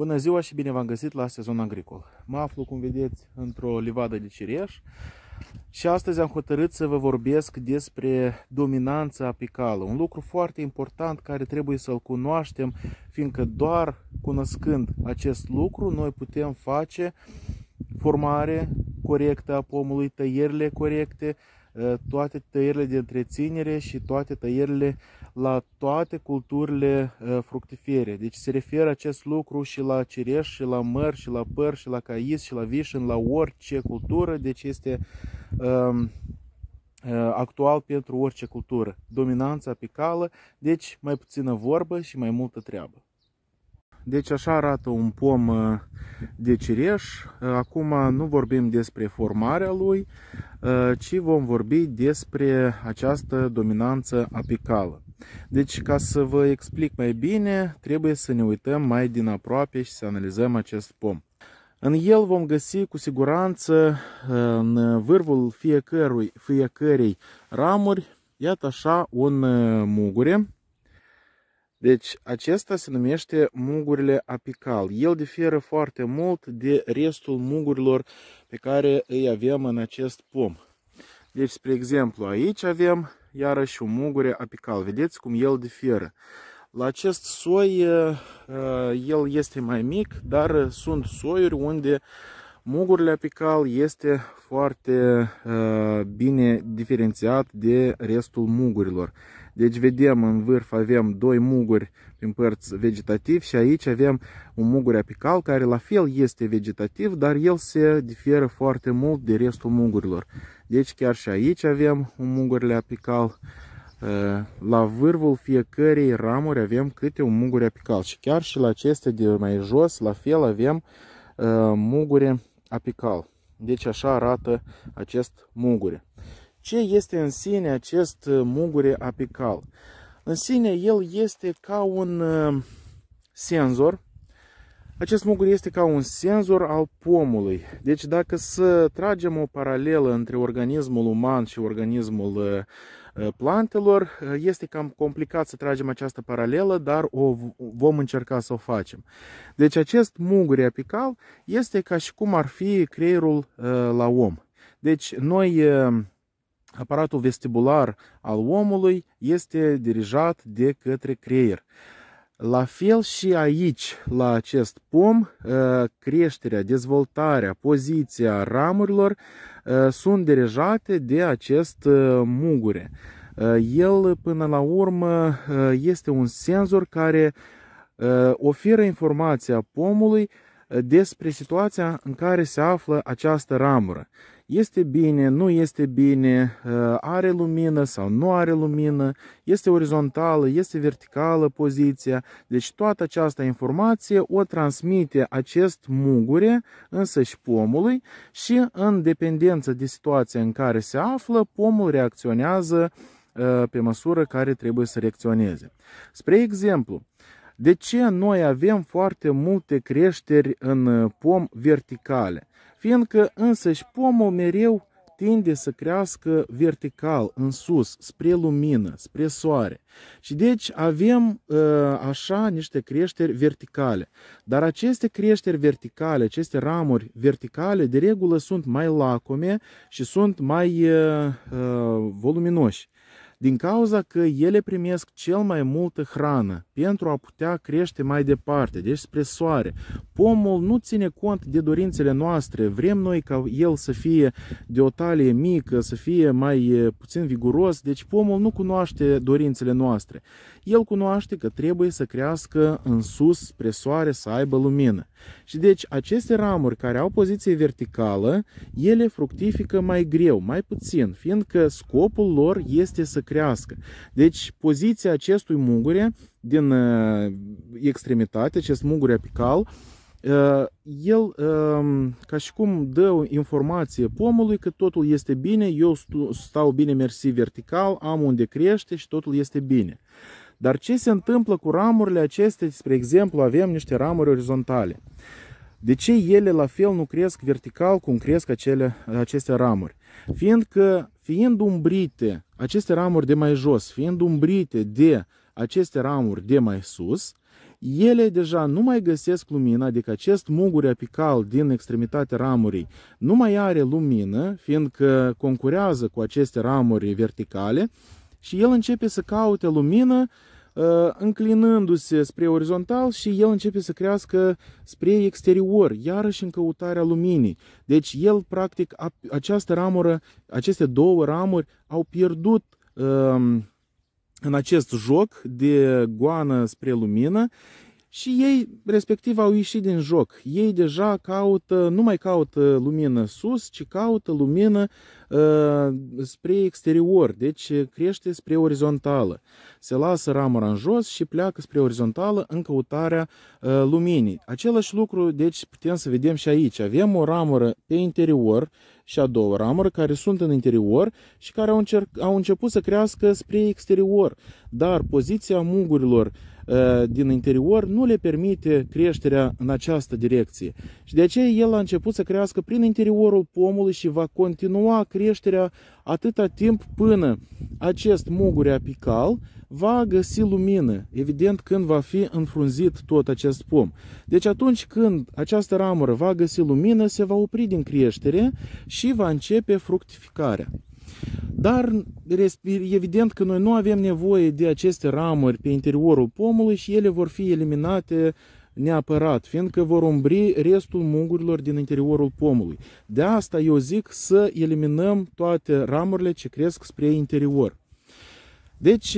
Bună ziua și bine v-am găsit la sezon agricol. Mă aflu, cum vedeți, într-o livadă de cireș și astăzi am hotărât să vă vorbesc despre dominanța apicală, un lucru foarte important care trebuie să-l cunoaștem, fiindcă doar cunoscând acest lucru, noi putem face formare corectă a pomului, tăierile corecte, eh, toate tăierile de întreținere și toate tăierile uh, la toate culturile uh, fructifere. Deci se referă acest lucru și la cireș, și la măr, și la păr, și la cais, și la vișin, la orice cultură. Deci este um, uh, actual pentru orice cultură. Dominanța apicală, deci mai puțină vorbă și mai multă treabă. Deci așa arată un pom uh, de cireș. Acum nu vorbim despre formarea lui, ci vom vorbi despre această dominanță apicală. Deci, ca să vă explic mai bine, trebuie să ne uităm mai din aproape și să analizăm acest pom. În el vom găsi cu siguranță în vârful fiecărui, fiecărei ramuri, iată așa, un uh, mugure. Deci acesta se numește mugurile apical. El diferă foarte mult de restul mugurilor pe care îi avem în acest pom. Deci, spre exemplu, aici avem iarăși un mugure apical. Vedeți cum el diferă. La acest soi, eh, eh, el este mai mic, dar eh, sunt soiuri unde uh, Mugurile apical este foarte uh, bine diferențiat de restul mugurilor. Deci vedem în vârf avem doi muguri prin părți vegetativ și aici avem un mugur apical care la fel este vegetativ, dar el se diferă foarte mult de restul mugurilor. Deci chiar și aici avem un mugur apical. Ă, la vârful fiecărei ramuri avem câte un mugur apical și chiar și la acestea de mai jos, la fel avem ă, mugure apical. Deci așa arată acest mugure. Ce este în sine acest uh, mugure apical? În sine el este ca un uh, senzor. Acest mugure este ca un senzor al pomului. Deci dacă să tragem o paralelă între organismul uman și organismul uh, Uh, plantelor. Uh, este cam complicat să tragem această paralelă, dar o vom încerca să o facem. Deci acest mugure apical este ca și cum ar fi creierul uh, la om. Deci noi aparatul vestibular al omului este dirijat de către creier. La fel și aici, la acest pom, uh, creșterea, dezvoltarea, poziția ramurilor uh, sunt dirijate de acest uh, mugure. El, până la urmă, este un senzor care oferă informația pomului despre situația în care se află această ramură este bine, nu este bine, ă, are lumină sau nu are lumină, este orizontală, este verticală poziția. Deci toată această informație o transmite acest mugure însăși pomului și în dependență de situația în care se află, pomul reacționează ă, pe măsură care trebuie să reacționeze. Spre exemplu, de ce noi avem foarte multe creșteri în pom verticale? fiindcă însăși pomul mereu tinde să crească vertical, în sus, spre lumină, spre soare. Și deci avem uh, așa niște creșteri verticale. Dar aceste creșteri verticale, aceste ramuri verticale, de regulă sunt mai lacome și sunt mai uh, uh, voluminoși din cauza că ele primesc cel mai multă hrană pentru a putea crește mai departe, deci spre soare. Pomul nu ține cont de dorințele noastre, vrem noi ca el să fie de o talie mică, să fie mai puțin viguros, deci pomul nu cunoaște dorințele noastre el cunoaște că trebuie să crească în sus spre soare să aibă lumină. Și deci aceste ramuri care au poziție verticală, ele fructifică mai greu, mai puțin, fiindcă scopul lor este să crească. Deci poziția acestui mugure din uh, extremitate, acest mugure apical, uh, el um, ca și cum dă o informație pomului că totul este bine, eu stau bine mersi vertical, am unde crește și totul este bine. Dar ce se întâmplă cu ramurile acestea? Spre exemplu, avem niște ramuri orizontale. De ce ele la fel nu cresc vertical cum cresc acele, aceste ramuri? Fiindcă, fiind umbrite aceste ramuri de mai jos, fiind umbrite de aceste ramuri de mai sus, ele deja nu mai găsesc lumină, adică acest mugure apical din extremitatea ramurii nu mai are lumină, fiindcă concurează cu aceste ramuri verticale și el începe să caute lumină Э, înclinându-se spre orizontal și el începe să crească spre exterior, iarăși în căutarea luminii. Deci el, practic, această ramură, aceste două ramuri au pierdut ehm, în acest joc de goană spre lumină și ei, respectiv, au ieșit din joc. Ei deja caută, nu mai caută lumină sus, ci caută lumină uh, spre exterior, deci uh, crește spre orizontală. Se lasă ramura în jos și pleacă spre orizontală în căutarea uh, luminii. Același lucru, deci, putem să vedem și aici. Avem o ramură pe interior și a doua ramură care sunt în interior și care au, încerc, au început să crească spre exterior. Dar poziția mugurilor uh, Э, din interior nu le permite creșterea în această direcție. Și de aceea el a început să crească prin interiorul pomului și va continua creșterea atâta timp până acest mugure apical va găsi lumină, evident când va fi înfrunzit tot acest pom. Deci atunci când această ramură va găsi lumină, se va opri din creștere și va începe fructificarea. Dar evident că noi nu avem nevoie de aceste ramuri pe interiorul pomului și ele vor fi eliminate neapărat, fiindcă vor umbri restul mungurilor din interiorul pomului. De asta eu zic să eliminăm toate ramurile ce cresc spre interior. Deci,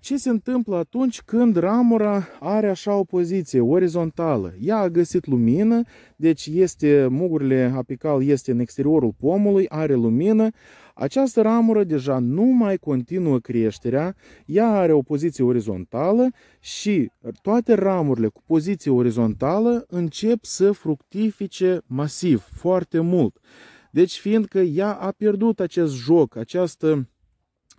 ce se întâmplă atunci când ramura are așa o poziție orizontală? Ea a găsit lumină, deci este, mugurile apical este în exteriorul pomului, are lumină, această ramură deja nu mai continuă creșterea, ea are o poziție orizontală și toate ramurile cu poziție orizontală încep să fructifice masiv, foarte mult. Deci fiindcă ea a pierdut acest joc, această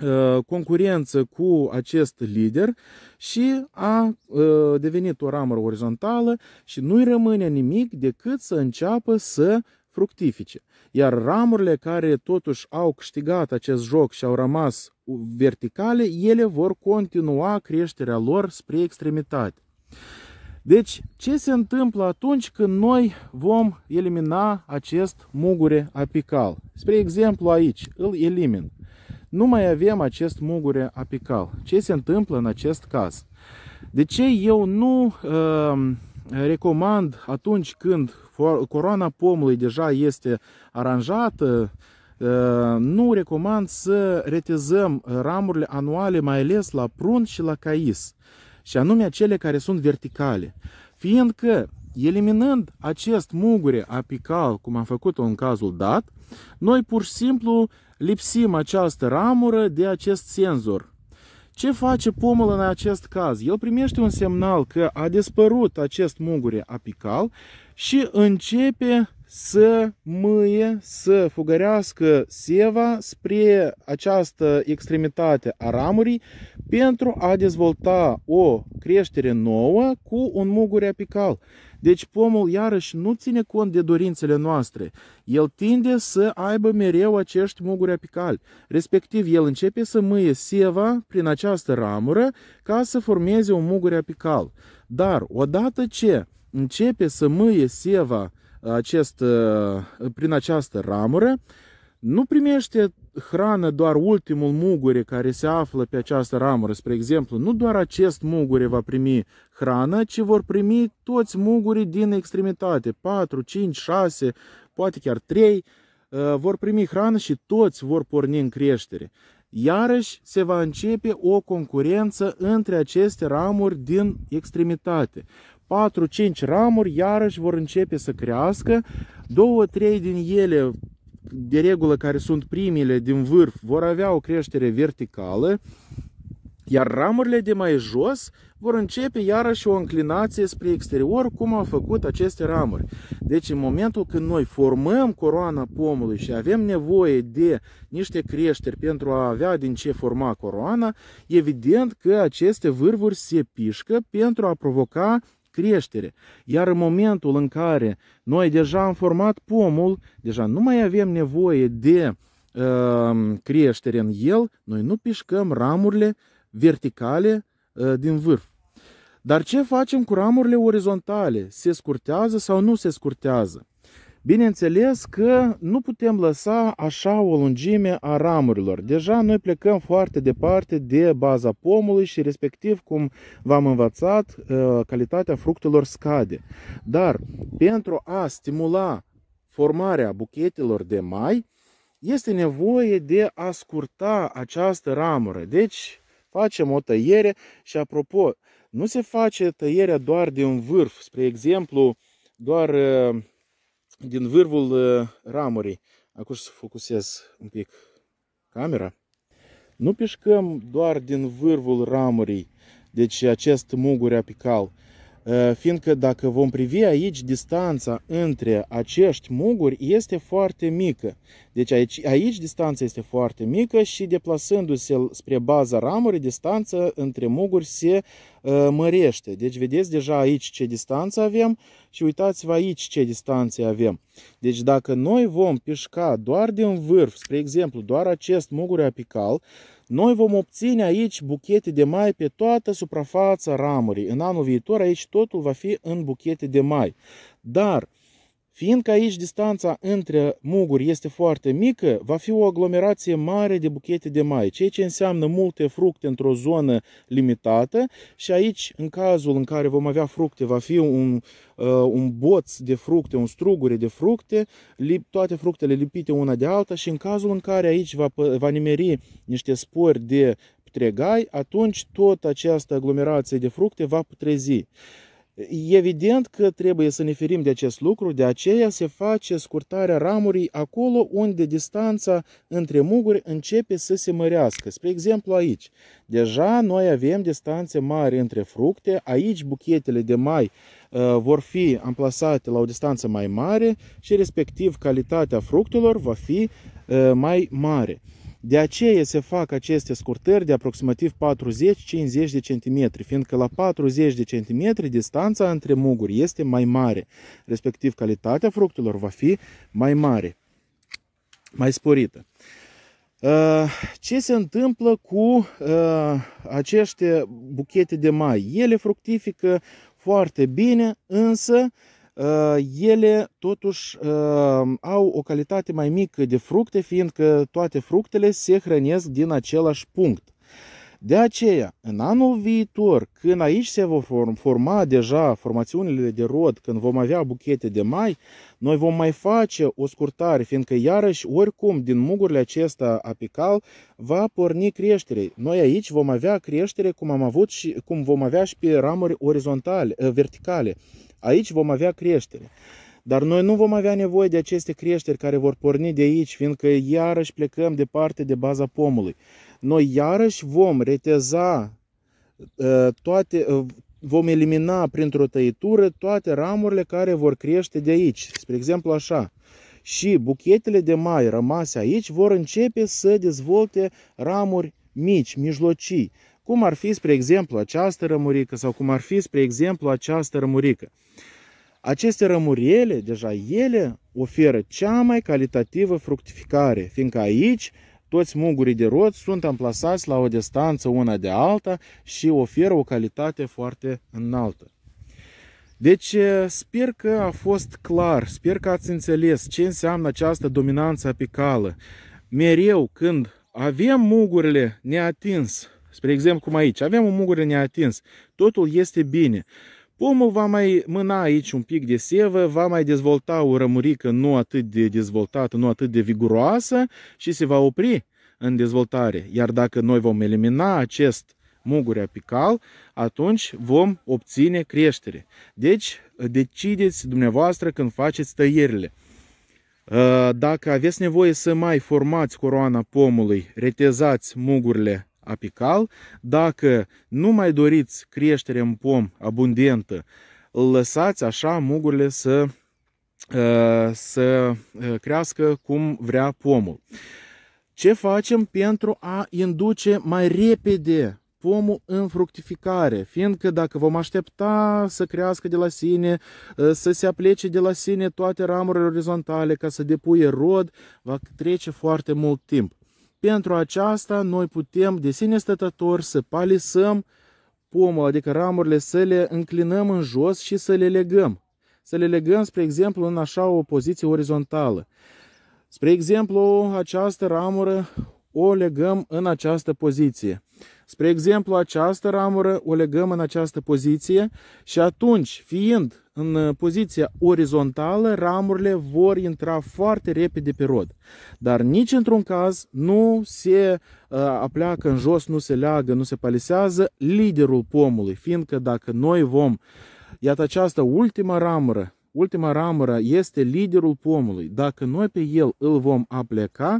ă, concurență cu acest lider și a ă, devenit o ramură orizontală și nu-i rămâne nimic decât să înceapă să fructifice. Iar ramurile care totuși au câștigat acest joc și au rămas verticale, ele vor continua creșterea lor spre extremitate. Deci, ce se întâmplă atunci când noi vom elimina acest mugure apical? Spre exemplu aici, îl elimin. Nu mai avem acest mugure apical. Ce se întâmplă în acest caz? De ce eu nu uh, recomand atunci când coroana pomului deja este aranjată, nu recomand să retezăm ramurile anuale, mai ales la prun și la cais, și anume cele care sunt verticale, fiindcă eliminând acest mugure apical, cum am făcut-o în cazul dat, noi pur și simplu lipsim această ramură de acest senzor ce face pomul în acest caz? El primește un semnal că a dispărut acest mugure apical și începe să mâie, să fugărească seva spre această extremitate a ramurii pentru a dezvolta o creștere nouă cu un mugure apical. Deci pomul, iarăși, nu ține cont de dorințele noastre. El tinde să aibă mereu acești muguri apicali. Respectiv, el începe să mâie seva prin această ramură ca să formeze un mugur apical. Dar, odată ce începe să mâie seva acest, uh, prin această ramură, nu primește hrană doar ultimul mugure care se află pe această ramură, spre exemplu, nu doar acest mugure va primi hrană, ci vor primi toți mugurii din extremitate, 4, 5, 6, poate chiar 3, uh, vor primi hrană și toți vor porni în creștere. Iarăși se va începe o concurență între aceste ramuri din extremitate. 4-5 ramuri iarăși vor începe să crească, 2-3 din ele de regulă care sunt primele din vârf vor avea o creștere verticală, iar ramurile de mai jos vor începe iarăși o înclinație spre exterior, cum au făcut aceste ramuri. Deci în momentul când noi formăm coroana pomului și avem nevoie de niște creșteri pentru a avea din ce forma coroana, evident că aceste vârfuri se pișcă pentru a provoca creștere. Iar în momentul în care noi deja am format pomul, deja nu mai avem nevoie de uh, creștere în el, noi nu pișcăm ramurile verticale uh, din vârf. Dar ce facem cu ramurile orizontale? Se scurtează sau nu se scurtează? Bineînțeles că nu putem lăsa așa o lungime a ramurilor. Deja noi plecăm foarte departe de baza pomului și respectiv, cum v-am învățat, uh, calitatea fructelor scade. Dar pentru a stimula formarea buchetelor de mai, este nevoie de a scurta această ramură. Deci facem o tăiere și apropo, nu se face tăierea doar din vârf, spre exemplu, doar uh, din vârful uh, ramurii. Acum să focusez un pic camera. Nu pișcăm doar din vârful ramurii, deci acest mugure apical, Э, fiindcă dacă vom privi aici, distanța între acești muguri este foarte mică. Deci aici, aici distanța este foarte mică și deplasându-se spre baza ramurii, distanța între muguri se uh, mărește. Deci vedeți deja aici ce distanță avem și uitați-vă aici ce distanță avem. Deci dacă noi vom pișca doar din vârf, spre exemplu, doar acest mugur apical, uh, noi vom obține aici buchete de mai pe toată suprafața ramurii. În anul viitor aici totul va fi în buchete de mai. Dar Fiindcă aici distanța între muguri este foarte mică, va fi o aglomerație mare de buchete de mai, ceea ce înseamnă multe fructe într-o zonă limitată și aici, în cazul în care vom avea fructe, va fi un, uh, un boț de fructe, un strugure de fructe, lip, toate fructele lipite una de alta și în cazul în care aici va, va nimeri niște spori de ptregai, atunci tot această aglomerație de fructe va putrezi. Evident că trebuie să ne ferim de acest lucru, de aceea se face scurtarea ramurii acolo unde distanța între muguri începe să se mărească. Spre exemplu aici. Deja noi avem distanțe mari între fructe, aici buchetele de mai uh, vor fi amplasate la o distanță mai mare și respectiv calitatea fructelor va fi uh, mai mare. De aceea se fac aceste scurtări de aproximativ 40-50 de centimetri, fiindcă la 40 de centimetri distanța între muguri este mai mare, respectiv calitatea fructelor va fi mai mare, mai sporită. Uh, ce se întâmplă cu uh, aceste buchete de mai? Ele fructifică foarte bine, însă Uh, ele totuși uh, au o calitate mai mică de fructe, fiindcă toate fructele se hrănesc din același punct. De aceea, în anul viitor, când aici se vor forma deja formațiunile de rod, când vom avea buchete de mai, noi vom mai face o scurtare, fiindcă iarăși, oricum, din mugurile acesta apical, va porni creștere. Noi aici vom avea creștere cum, am avut și, cum vom avea și pe ramuri orizontale, uh, verticale. Aici vom avea creștere. Dar noi nu vom avea nevoie de aceste creșteri care vor porni de aici, fiindcă iarăși plecăm departe de baza pomului. Noi iarăși vom reteza ă, toate, ă, vom elimina printr-o tăietură toate ramurile care vor crește de aici. Spre exemplu așa, și buchetele de mai rămase aici vor începe să dezvolte ramuri mici, mijlocii, cum ar fi, spre exemplu, această rămurică sau cum ar fi, spre exemplu, această rămurică. Aceste rămuriele, deja ele, oferă cea mai calitativă fructificare, fiindcă aici toți mugurii de rod sunt amplasați la o distanță una de alta și oferă o calitate foarte înaltă. Deci eh, sper că a fost clar, sper că ați înțeles ce înseamnă această dominanță apicală. Mereu când avem mugurile neatins Spre exemplu, cum aici, avem un mugure neatins, totul este bine. Pomul va mai mâna aici un pic de sevă, va mai dezvolta o rămurică nu atât de dezvoltată, nu atât de viguroasă și se va opri în dezvoltare. Iar dacă noi vom elimina acest mugure apical, atunci vom obține creștere. Deci, decideți dumneavoastră când faceți tăierile. Uh, dacă aveți nevoie să mai formați coroana pomului, retezați mugurile apical. Dacă nu mai doriți creștere în pom abundentă, lăsați așa mugurile să, uh, să uh, crească cum vrea pomul. Ce facem pentru a induce mai repede pomul în fructificare, fiindcă dacă vom aștepta să crească de la sine, uh, să se aplece de la sine toate ramurile orizontale ca să depuie rod, va trece foarte mult timp. Pentru aceasta noi putem de sine stătător să palisăm pomul, adică ramurile, să le înclinăm în jos și să le legăm. Să le legăm, spre exemplu, în așa o poziție orizontală. Spre exemplu, această ramură o legăm în această poziție. Spre exemplu, această ramură o legăm în această poziție și atunci, fiind în uh, poziția orizontală, ramurile vor intra foarte repede pe rod. Dar nici într-un caz nu se uh, apleacă în jos, nu se leagă, nu se palisează liderul pomului, fiindcă dacă noi vom, iată această ultima ramură, ultima ramură este liderul pomului. Dacă noi pe el îl vom apleca,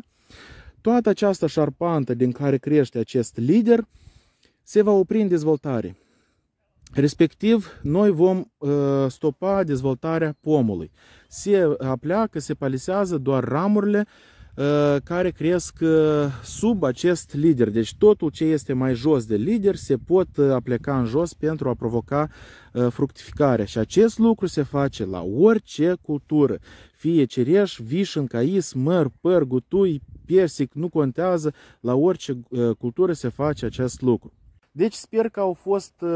toată această șarpantă din care crește acest lider se va opri în dezvoltare. Respectiv, noi vom uh, stopa dezvoltarea pomului. Se apleacă, se palisează doar ramurile uh, care cresc uh, sub acest lider. Deci totul ce este mai jos de lider se pot apleca în jos pentru a provoca fructificarea. Și acest lucru se face la orice cultură. Fie cereș, vișin, cais, măr, păr, gutui, persic, nu contează, la orice cultură se face acest lucru. Deci sper că au fost uh,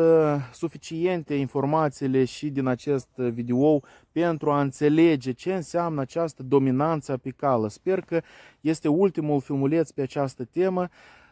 suficiente informațiile și din acest uh, video pentru a înțelege ce înseamnă această dominanță apicală. Sper că este ultimul filmuleț pe această temă.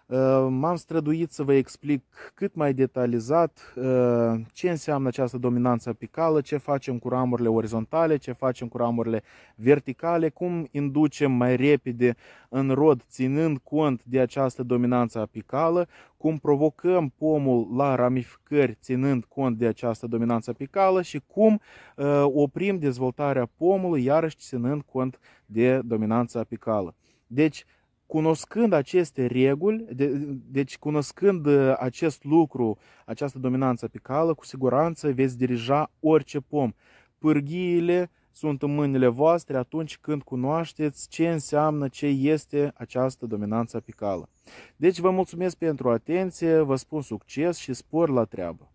Ă, m-am străduit să vă explic cât mai detalizat ă, ce înseamnă această dominanță apicală, ce facem cu ramurile orizontale, ce facem cu ramurile verticale, cum inducem mai repede în rod ținând cont de această dominanță apicală, cum provocăm pomul la ramificări ținând cont de această dominanță apicală și cum ă, oprim dezvoltarea pomului iarăși ținând cont de dominanța apicală. Deci, cunoscând aceste reguli, de, deci cunoscând uh, acest lucru, această dominanță apicală, cu siguranță veți dirija orice pom. Pârghiile sunt în mâinile voastre atunci când cunoașteți ce înseamnă, ce este această dominanță apicală. Deci vă mulțumesc pentru atenție, vă spun succes și spor la treabă!